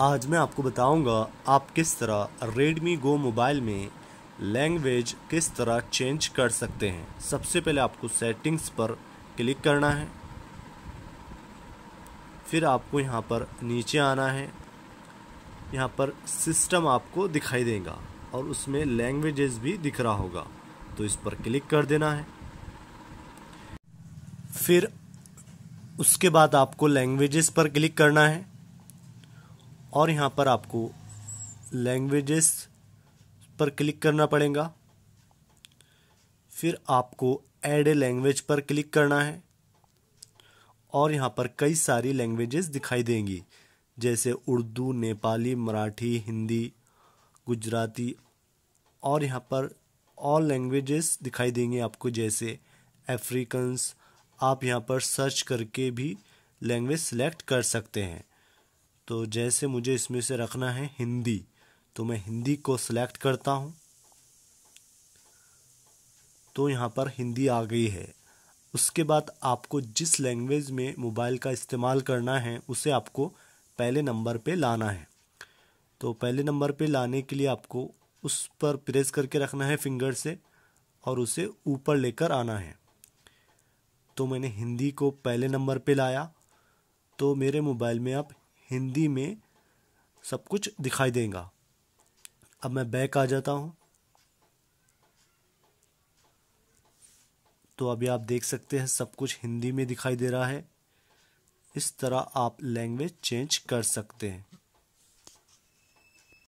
आज मैं आपको बताऊंगा आप किस तरह रेडमी गो मोबाइल में लैंग्वेज किस तरह चेंज कर सकते हैं सबसे पहले आपको सेटिंग्स पर क्लिक करना है फिर आपको यहाँ पर नीचे आना है यहाँ पर सिस्टम आपको दिखाई देगा और उसमें लैंग्वेजेस भी दिख रहा होगा तो इस पर क्लिक कर देना है फिर उसके बाद आपको लैंग्वेजेस पर क्लिक करना है और यहाँ पर आपको लैंग्वेजेस पर क्लिक करना पड़ेगा फिर आपको ऐड ए लैंग्वेज पर क्लिक करना है और यहाँ पर कई सारी लैंग्वेजेस दिखाई देंगी जैसे उर्दू नेपाली मराठी हिंदी गुजराती और यहाँ पर और लैंग्वेजेस दिखाई देंगे आपको जैसे अफ्रीकन्स आप यहाँ पर सर्च करके भी लैंग्वेज सेलेक्ट कर सकते हैं तो जैसे मुझे इसमें से रखना है हिंदी तो मैं हिंदी को सिलेक्ट करता हूँ तो यहाँ पर हिंदी आ गई है उसके बाद आपको जिस लैंग्वेज में मोबाइल का इस्तेमाल करना है उसे आपको पहले नंबर पे लाना है तो पहले नंबर पे लाने के लिए आपको उस पर प्रेस करके रखना है फिंगर से और उसे ऊपर लेकर आना है तो मैंने हिंदी को पहले नंबर पे लाया तो मेरे मोबाइल में अब हिंदी में सब कुछ दिखाई देगा अब मैं बैक आ जाता हूँ तो अभी आप देख सकते हैं सब कुछ हिंदी में दिखाई दे रहा है इस तरह आप लैंग्वेज चेंज कर सकते हैं